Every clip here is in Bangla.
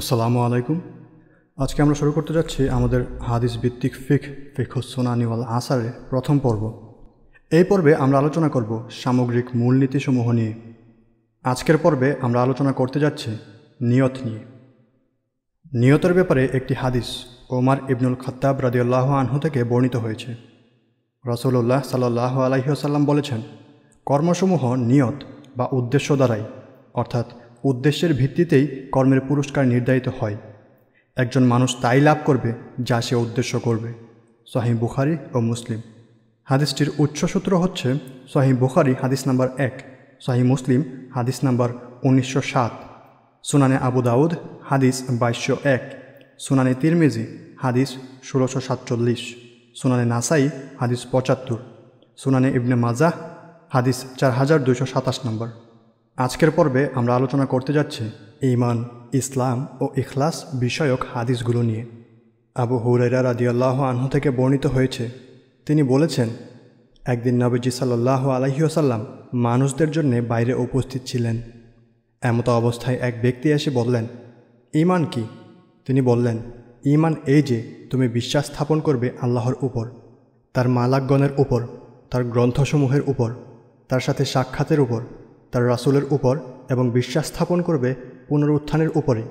আসসালামু আলাইকুম আজকে আমরা শুরু করতে যাচ্ছি আমাদের হাদিস ভিত্তিক ফিক ফিখুসোনানিওয়াল আসারের প্রথম পর্ব এই পর্বে আমরা আলোচনা করব সামগ্রিক মূলনীতিসমূহ নিয়ে আজকের পর্বে আমরা আলোচনা করতে যাচ্ছি নিয়ত নিয়ে নিয়তের ব্যাপারে একটি হাদিস ওমার ইবনুল খত্তাব রাজিউল্লাহ আনহু থেকে বর্ণিত হয়েছে রসুল্লাহ সাল্লাহ আলহিহাসাল্লাম বলেছেন কর্মসমূহ নিয়ত বা উদ্দেশ্য দ্বারাই অর্থাৎ উদ্দেশ্যের ভিত্তিতেই কর্মের পুরস্কার নির্ধারিত হয় একজন মানুষ তাই লাভ করবে যা সে উদ্দেশ্য করবে সহি বুখারি ও মুসলিম হাদিসটির উচ্চ সূত্র হচ্ছে সহি বুখারি হাদিস নাম্বার এক সহি মুসলিম হাদিস নাম্বার উনিশশো সাত সুনানে আবু দাউদ হাদিস বাইশশো এক সুনানে তিরমেজি হাদিস ষোলোশো সাতচল্লিশ সুনানে নাসাই হাদিস পঁচাত্তর সুনানে ইবনে মাজাহ হাদিস চার হাজার দুইশো সাতাশ নম্বর আজকের পর্বে আমরা আলোচনা করতে যাচ্ছি ইমান ইসলাম ও ইখলাস বিষয়ক হাদিসগুলো নিয়ে আবু হুরাইরা রাজিয়াল্লাহ আনহু থেকে বর্ণিত হয়েছে তিনি বলেছেন একদিন নবীজি সাল্লাহ আলহিউসাল্লাম মানুষদের জন্য বাইরে উপস্থিত ছিলেন এমত অবস্থায় এক ব্যক্তি এসে বললেন ইমান কি তিনি বললেন ইমান এই যে তুমি বিশ্বাস স্থাপন করবে আল্লাহর উপর তার মালাকগণের উপর তার গ্রন্থসমূহের উপর তার সাথে সাক্ষাতের উপর তার রাসুলের উপর এবং বিশ্বাস স্থাপন করবে পুনরুত্থানের উপরে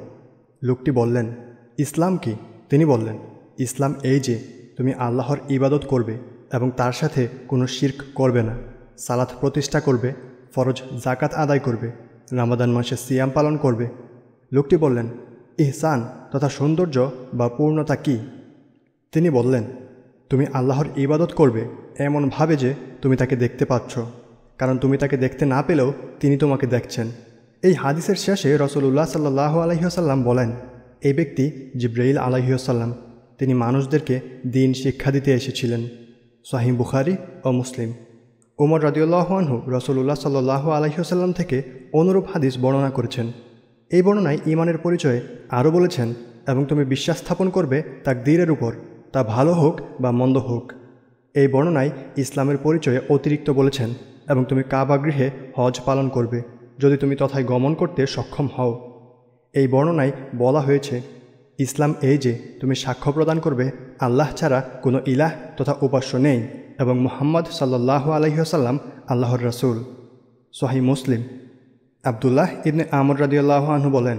লোকটি বললেন ইসলাম কি তিনি বললেন ইসলাম এই যে তুমি আল্লাহর ইবাদত করবে এবং তার সাথে কোনো শির্ক করবে না সালাত প্রতিষ্ঠা করবে ফরজ জাকাত আদায় করবে রামাদান মাসে সিয়াম পালন করবে লোকটি বললেন ইহসান তথা সৌন্দর্য বা পূর্ণতা কি তিনি বললেন তুমি আল্লাহর ইবাদত করবে এমনভাবে যে তুমি তাকে দেখতে পাচ্ছ কারণ তুমি তাকে দেখতে না পেলেও তিনি তোমাকে দেখছেন এই হাদিসের শেষে রসুল্লাহ সাল্লাহ আলহিহসাল্লাম বলেন এই ব্যক্তি জিব্রাইল আলহিহসাল্লাম তিনি মানুষদেরকে দিন শিক্ষা দিতে এসেছিলেন সাহিম বুখারি ও মুসলিম উমর রাজিউল্লাহ আনহু রসুল্লাহ সাল্লাহ আলহিহসাল্লাম থেকে অনুরূপ হাদিস বর্ণনা করেছেন এই বর্ণনায় ইমানের পরিচয়ে আরও বলেছেন এবং তুমি বিশ্বাস স্থাপন করবে তাকদীরের উপর তা ভালো হোক বা মন্দ হোক এই বর্ণনায় ইসলামের পরিচয়ে অতিরিক্ত বলেছেন এবং তুমি কাবাগৃহে হজ পালন করবে যদি তুমি তথায় গমন করতে সক্ষম হও এই বর্ণনায় বলা হয়েছে ইসলাম এই যে তুমি সাক্ষ্য প্রদান করবে আল্লাহ ছাড়া কোনো ইলাহ তথা উপাস্য নেই এবং মোহাম্মদ সাল্লাহ আলহিহসাল্লাম আল্লাহর রাসুল সোহাই মুসলিম আবদুল্লাহ ইবনে আমর রাদিউল্লাহ আনহু বলেন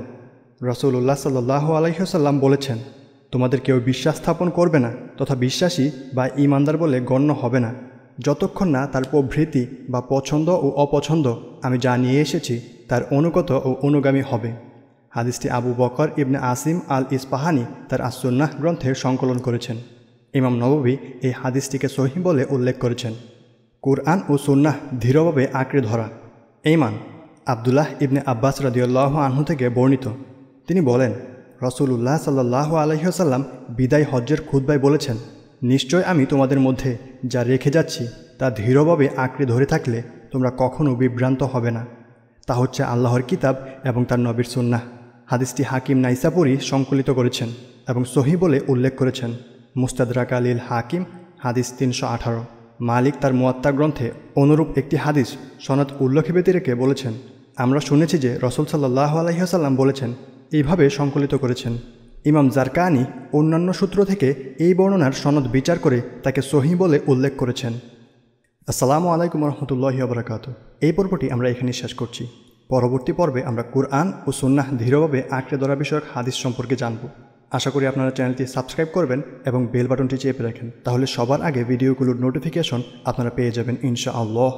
রসুল্লাহ সাল্লাহ আলহিহসাল্লাম বলেছেন তোমাদের কেউ বিশ্বাস স্থাপন করবে না তথা বিশ্বাসী বা ইমানদার বলে গণ্য হবে না যতক্ষণ না তার প্রভৃতি বা পছন্দ ও অপছন্দ আমি যা নিয়ে এসেছি তার অনুগত ও অনুগামী হবে হাদিসটি আবু বকর ইবনে আসিম আল ইসপাহানি তার আসুন্নাহ গ্রন্থের সংকলন করেছেন ইমাম নববী এই হাদিসটিকে সহি বলে উল্লেখ করেছেন কুরআন ও সুন্নাহ ধীরভাবে আঁকড়ে ধরা এইমান আবদুল্লাহ ইবনে আব্বাস রদিউল্লাহ আহ্ন থেকে বর্ণিত তিনি বলেন রসুল্লাহ সাল্লাহ আলহিহসাল্লাম বিদায় হজ্জের খুদ্বায় বলেছেন নিশ্চয় আমি তোমাদের মধ্যে যা রেখে যাচ্ছি তা ধীরভাবে আঁকড়ে ধরে থাকলে তোমরা কখনও বিভ্রান্ত হবে না তা হচ্ছে আল্লাহর কিতাব এবং তার নবীর সুন্নাহ হাদিসটি হাকিম নাইসাপুরি সংকলিত করেছেন এবং সহি বলে উল্লেখ করেছেন মুস্তাদরাক আলীল হাকিম হাদিস তিনশো আঠারো মালিক তার মোয়াত্তা গ্রন্থে অনুরূপ একটি হাদিস সনাত উল্লেখে ব্যতিরেকে বলেছেন আমরা শুনেছি যে রসুল সাল্লাহ আলহিহাসাল্লাম বলেছেন এইভাবে সংকলিত করেছেন ইমাম জারকানি অন্যান্য সূত্র থেকে এই বর্ণনার সনদ বিচার করে তাকে সহি বলে উল্লেখ করেছেন আসসালামু আলাইকুম রহমতুল্লাহ আবরাকাত এই পর্বটি আমরা এখানে শেষ করছি পরবর্তী পর্বে আমরা কোরআন ও সুন্নাহ দৃঢ়ভাবে আঁকড়ে ধরা বিষয়ক হাদিস সম্পর্কে জানব আশা করি আপনারা চ্যানেলটি সাবস্ক্রাইব করবেন এবং বেল বাটনটি চেপে রাখেন তাহলে সবার আগে ভিডিওগুলোর নোটিফিকেশন আপনারা পেয়ে যাবেন ইনশা আল্লাহ